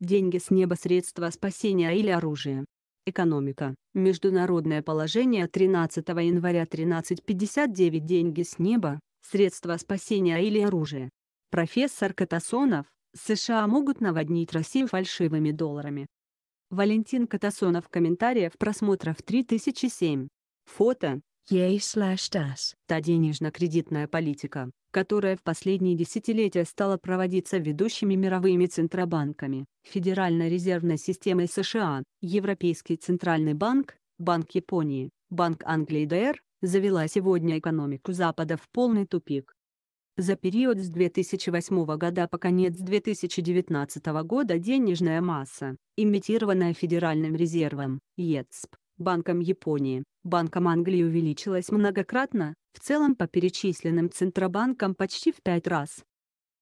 деньги с неба средства спасения или оружие. Экономика. Международное положение 13 января 13.59 «Деньги с неба, средства спасения или оружие». Профессор Катасонов, США могут наводнить Россию фальшивыми долларами. Валентин Катасонов комментариев просмотров 3007. Фото EA/DAS. Та денежно-кредитная политика, которая в последние десятилетия стала проводиться ведущими мировыми центробанками, Федеральной резервной системой США, Европейский центральный банк, Банк Японии, Банк Англии ДР, завела сегодня экономику Запада в полный тупик. За период с 2008 года по конец 2019 года денежная масса, имитированная Федеральным резервом, ЕЦБ, Банком Японии, Банком Англии увеличилась многократно, в целом по перечисленным центробанкам почти в пять раз.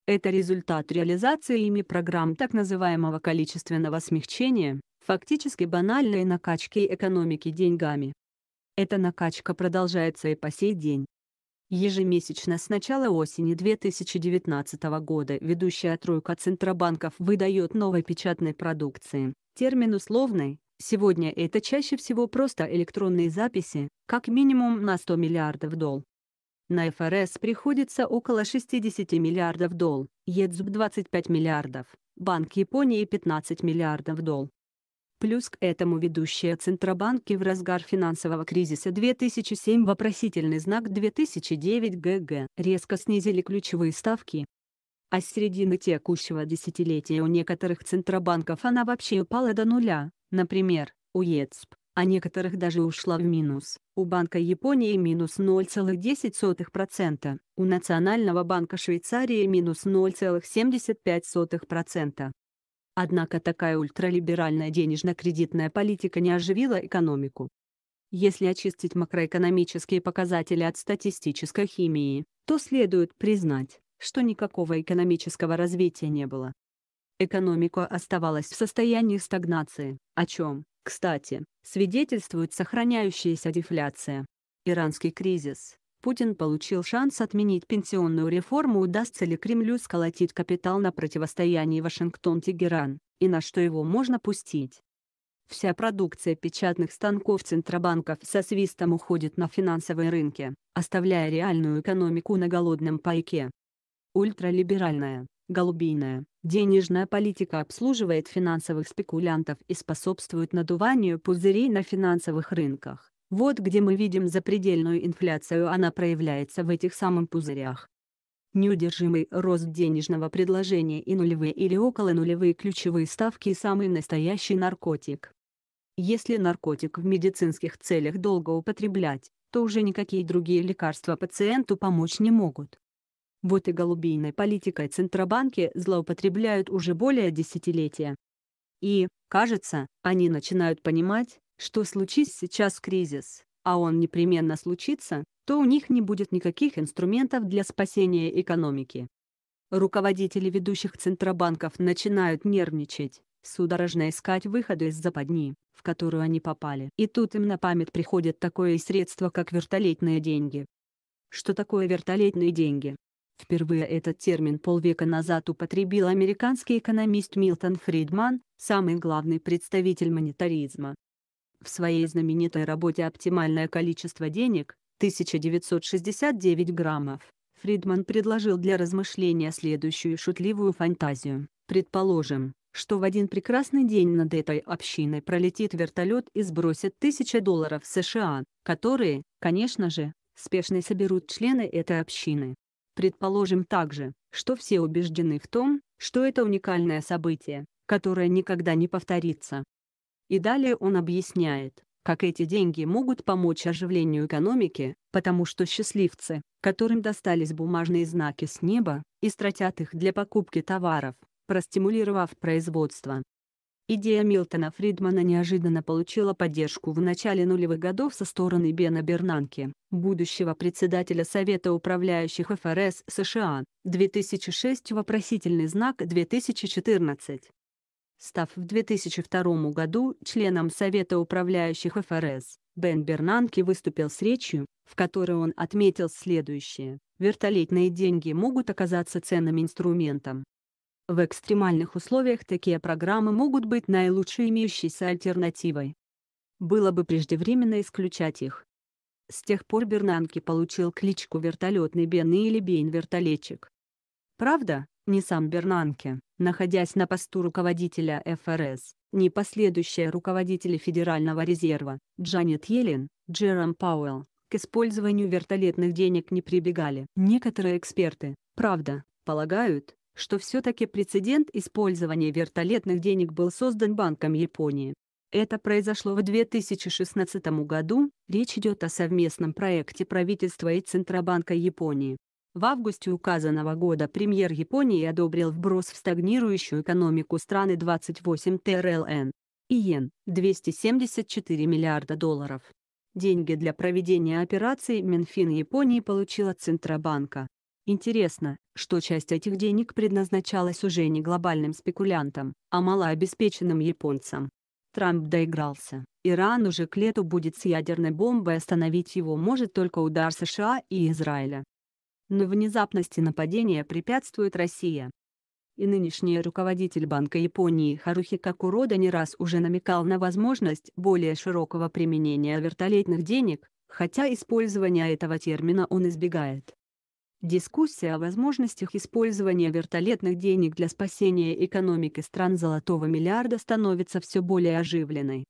Это результат реализации ими программ так называемого количественного смягчения, фактически банальной накачки экономики деньгами. Эта накачка продолжается и по сей день. Ежемесячно с начала осени 2019 года ведущая тройка Центробанков выдает новой печатной продукции, термин условный, Сегодня это чаще всего просто электронные записи, как минимум на 100 миллиардов дол. На ФРС приходится около 60 миллиардов дол, ЕЦБ 25 миллиардов, Банк Японии 15 миллиардов дол. Плюс к этому ведущие Центробанки в разгар финансового кризиса 2007 вопросительный знак 2009 ГГ резко снизили ключевые ставки, а с середины текущего десятилетия у некоторых центробанков она вообще упала до нуля, например, у ЕЦБ, а некоторых даже ушла в минус. У Банка Японии минус 0,10%, у Национального банка Швейцарии минус 0,75%. Однако такая ультралиберальная денежно-кредитная политика не оживила экономику. Если очистить макроэкономические показатели от статистической химии, то следует признать, что никакого экономического развития не было. Экономика оставалась в состоянии стагнации, о чем, кстати, свидетельствует сохраняющаяся дефляция. Иранский кризис. Путин получил шанс отменить пенсионную реформу удастся ли Кремлю сколотить капитал на противостоянии Вашингтон-Тегеран, и на что его можно пустить. Вся продукция печатных станков Центробанков со свистом уходит на финансовые рынки, оставляя реальную экономику на голодном пайке. Ультралиберальная, голубиная, денежная политика обслуживает финансовых спекулянтов и способствует надуванию пузырей на финансовых рынках. Вот где мы видим запредельную инфляцию, она проявляется в этих самых пузырях. Неудержимый рост денежного предложения и нулевые или около нулевые ключевые ставки – самый настоящий наркотик. Если наркотик в медицинских целях долго употреблять, то уже никакие другие лекарства пациенту помочь не могут. Вот и голубейной политикой Центробанки злоупотребляют уже более десятилетия. И, кажется, они начинают понимать, что случись сейчас кризис, а он непременно случится, то у них не будет никаких инструментов для спасения экономики. Руководители ведущих центробанков начинают нервничать, судорожно искать выходы из западни, в которую они попали. И тут им на память приходит такое средство, как вертолетные деньги. Что такое вертолетные деньги? Впервые этот термин полвека назад употребил американский экономист Милтон Фридман, самый главный представитель монетаризма. В своей знаменитой работе «Оптимальное количество денег» 1969 граммов Фридман предложил для размышления следующую шутливую фантазию. Предположим, что в один прекрасный день над этой общиной пролетит вертолет и сбросит тысячи долларов США, которые, конечно же, спешно соберут члены этой общины. Предположим также, что все убеждены в том, что это уникальное событие, которое никогда не повторится. И далее он объясняет, как эти деньги могут помочь оживлению экономики, потому что счастливцы, которым достались бумажные знаки с неба, и их для покупки товаров, простимулировав производство, Идея Милтона Фридмана неожиданно получила поддержку в начале нулевых годов со стороны Бена Бернанки, будущего председателя Совета управляющих ФРС США, 2006 вопросительный знак 2014. Став в 2002 году членом Совета управляющих ФРС, Бен Бернанки выступил с речью, в которой он отметил следующее. Вертолетные деньги могут оказаться ценным инструментом, в экстремальных условиях такие программы могут быть наилучшей имеющейся альтернативой. Было бы преждевременно исключать их. С тех пор Бернанки получил кличку «Вертолетный Бен» или «Бейн-вертолетчик». Правда, не сам Бернанки, находясь на посту руководителя ФРС, ни последующие руководители Федерального резерва, Джанет Йеллен, Джером Пауэлл, к использованию вертолетных денег не прибегали. Некоторые эксперты, правда, полагают, что все-таки прецедент использования вертолетных денег был создан Банком Японии. Это произошло в 2016 году, речь идет о совместном проекте правительства и Центробанка Японии. В августе указанного года премьер Японии одобрил вброс в стагнирующую экономику страны 28 ТРЛН. Иен – 274 миллиарда долларов. Деньги для проведения операции Минфин Японии получила Центробанка. Интересно, что часть этих денег предназначалась уже не глобальным спекулянтам, а малообеспеченным японцам. Трамп доигрался. Иран уже к лету будет с ядерной бомбой остановить его может только удар США и Израиля. Но внезапности нападения препятствует Россия. И нынешний руководитель Банка Японии Харухи Какурода не раз уже намекал на возможность более широкого применения вертолетных денег, хотя использования этого термина он избегает. Дискуссия о возможностях использования вертолетных денег для спасения экономики стран золотого миллиарда становится все более оживленной.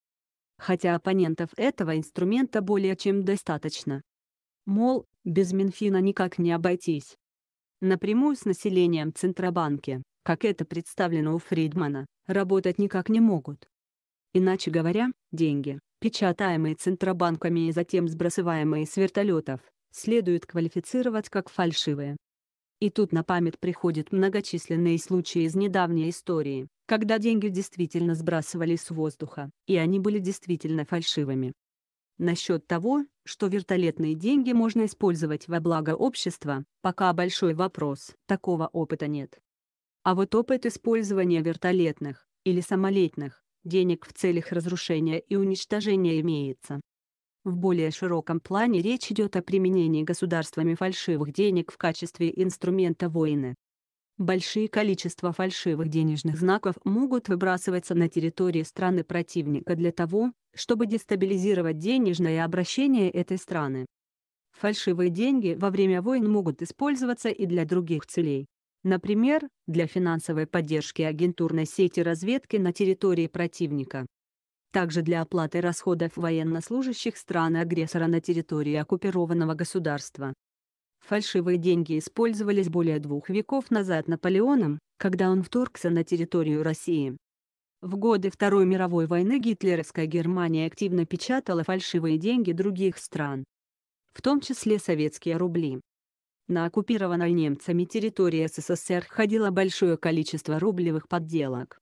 Хотя оппонентов этого инструмента более чем достаточно. Мол, без Минфина никак не обойтись. Напрямую с населением Центробанки, как это представлено у Фридмана, работать никак не могут. Иначе говоря, деньги, печатаемые Центробанками и затем сбрасываемые с вертолетов, следует квалифицировать как фальшивые. И тут на память приходят многочисленные случаи из недавней истории, когда деньги действительно сбрасывались с воздуха, и они были действительно фальшивыми. Насчет того, что вертолетные деньги можно использовать во благо общества, пока большой вопрос, такого опыта нет. А вот опыт использования вертолетных, или самолетных, денег в целях разрушения и уничтожения имеется. В более широком плане речь идет о применении государствами фальшивых денег в качестве инструмента войны. Большие количества фальшивых денежных знаков могут выбрасываться на территории страны противника для того, чтобы дестабилизировать денежное обращение этой страны. Фальшивые деньги во время войн могут использоваться и для других целей. Например, для финансовой поддержки агентурной сети разведки на территории противника также для оплаты расходов военнослужащих страны-агрессора на территории оккупированного государства. Фальшивые деньги использовались более двух веков назад Наполеоном, когда он вторгся на территорию России. В годы Второй мировой войны гитлеровская Германия активно печатала фальшивые деньги других стран, в том числе советские рубли. На оккупированной немцами территории СССР ходило большое количество рублевых подделок.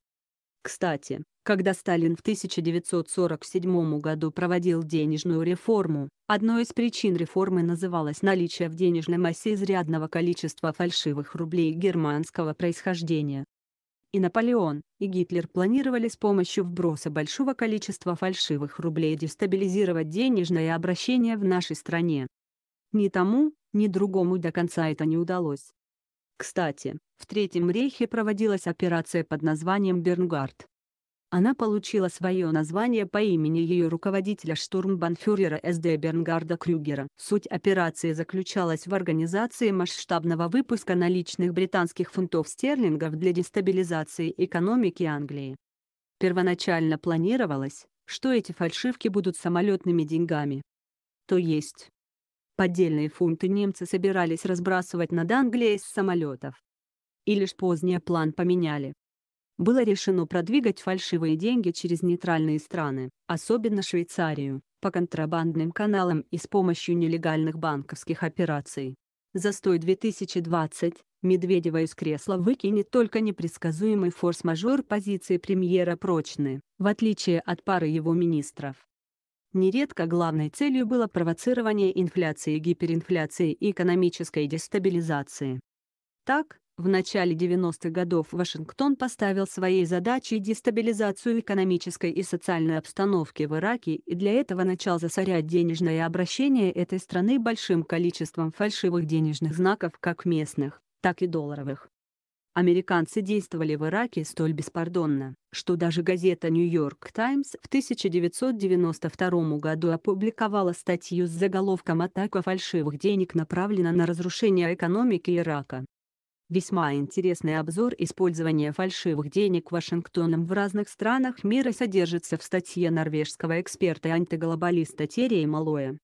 Кстати, когда Сталин в 1947 году проводил денежную реформу, одной из причин реформы называлось наличие в денежной массе изрядного количества фальшивых рублей германского происхождения. И Наполеон, и Гитлер планировали с помощью вброса большого количества фальшивых рублей дестабилизировать денежное обращение в нашей стране. Ни тому, ни другому до конца это не удалось. Кстати, в Третьем Рейхе проводилась операция под названием «Бернгард». Она получила свое название по имени ее руководителя штурмбанфюрера СД Бернгарда Крюгера. Суть операции заключалась в организации масштабного выпуска наличных британских фунтов стерлингов для дестабилизации экономики Англии. Первоначально планировалось, что эти фальшивки будут самолетными деньгами. То есть, Поддельные фунты немцы собирались разбрасывать над Англией с самолетов. И лишь позднее план поменяли. Было решено продвигать фальшивые деньги через нейтральные страны, особенно Швейцарию, по контрабандным каналам и с помощью нелегальных банковских операций. Застой 2020, Медведева из кресла выкинет только непредсказуемый форс-мажор позиции премьера прочны, в отличие от пары его министров. Нередко главной целью было провоцирование инфляции, гиперинфляции и экономической дестабилизации. Так, в начале 90-х годов Вашингтон поставил своей задачей дестабилизацию экономической и социальной обстановки в Ираке и для этого начал засорять денежное обращение этой страны большим количеством фальшивых денежных знаков как местных, так и долларовых. Американцы действовали в Ираке столь беспардонно, что даже газета «Нью-Йорк Таймс» в 1992 году опубликовала статью с заголовком «Атака фальшивых денег направлена на разрушение экономики Ирака». Весьма интересный обзор использования фальшивых денег Вашингтоном в разных странах мира содержится в статье норвежского эксперта и антиглобалиста Терри Малоя.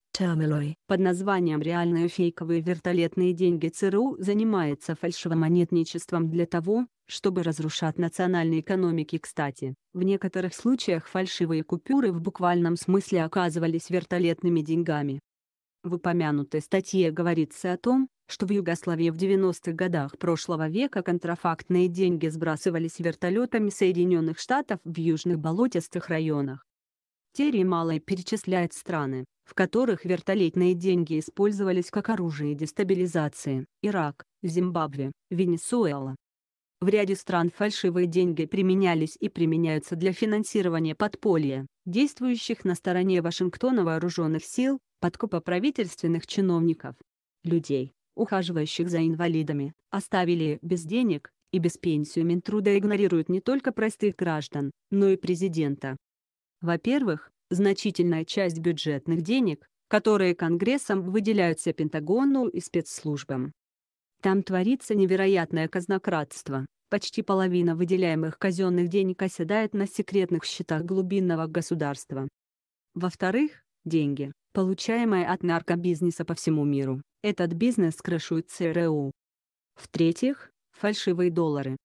Под названием «Реальные фейковые вертолетные деньги ЦРУ» занимается фальшивомонетничеством для того, чтобы разрушать национальные экономики. Кстати, в некоторых случаях фальшивые купюры в буквальном смысле оказывались вертолетными деньгами. В упомянутой статье говорится о том, что в Югославии в 90-х годах прошлого века контрафактные деньги сбрасывались вертолетами Соединенных Штатов в южных болотистых районах. Терри Малой перечисляет страны, в которых вертолетные деньги использовались как оружие дестабилизации – Ирак, Зимбабве, Венесуэла. В ряде стран фальшивые деньги применялись и применяются для финансирования подполья, действующих на стороне Вашингтона вооруженных сил, подкупа правительственных чиновников, людей, ухаживающих за инвалидами, оставили без денег, и без пенсию Минтруда игнорируют не только простых граждан, но и президента. Во-первых, значительная часть бюджетных денег, которые Конгрессом выделяются Пентагону и спецслужбам. Там творится невероятное казнократство. Почти половина выделяемых казенных денег оседает на секретных счетах глубинного государства. Во-вторых, деньги, получаемые от наркобизнеса по всему миру. Этот бизнес крышует ЦРУ. В-третьих, фальшивые доллары.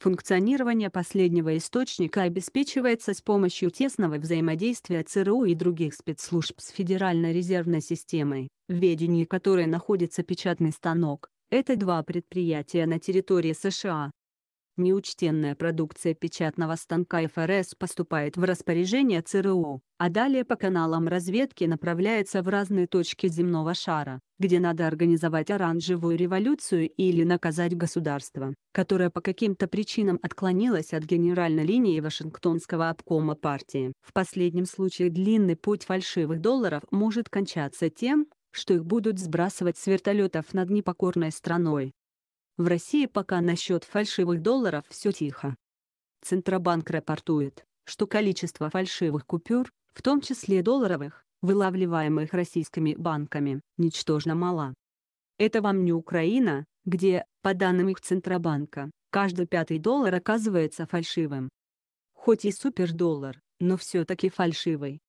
Функционирование последнего источника обеспечивается с помощью тесного взаимодействия ЦРУ и других спецслужб с Федеральной резервной системой, в ведении которой находится печатный станок. Это два предприятия на территории США, Неучтенная продукция печатного станка ФРС поступает в распоряжение ЦРУ, а далее по каналам разведки направляется в разные точки земного шара, где надо организовать оранжевую революцию или наказать государство, которое по каким-то причинам отклонилось от генеральной линии Вашингтонского обкома партии. В последнем случае длинный путь фальшивых долларов может кончаться тем, что их будут сбрасывать с вертолетов над непокорной страной. В России пока насчет фальшивых долларов все тихо. Центробанк рапортует, что количество фальшивых купюр, в том числе долларовых, вылавливаемых российскими банками, ничтожно мало. Это вам не Украина, где, по данным их Центробанка, каждый пятый доллар оказывается фальшивым. Хоть и супердоллар, но все-таки фальшивый.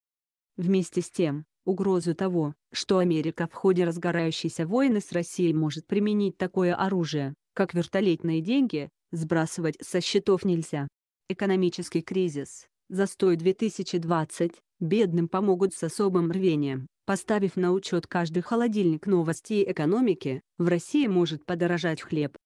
Вместе с тем, угрозу того, что Америка в ходе разгорающейся войны с Россией может применить такое оружие, как вертолетные деньги, сбрасывать со счетов нельзя. Экономический кризис, застой 2020, бедным помогут с особым рвением. Поставив на учет каждый холодильник новостей экономики, в России может подорожать хлеб,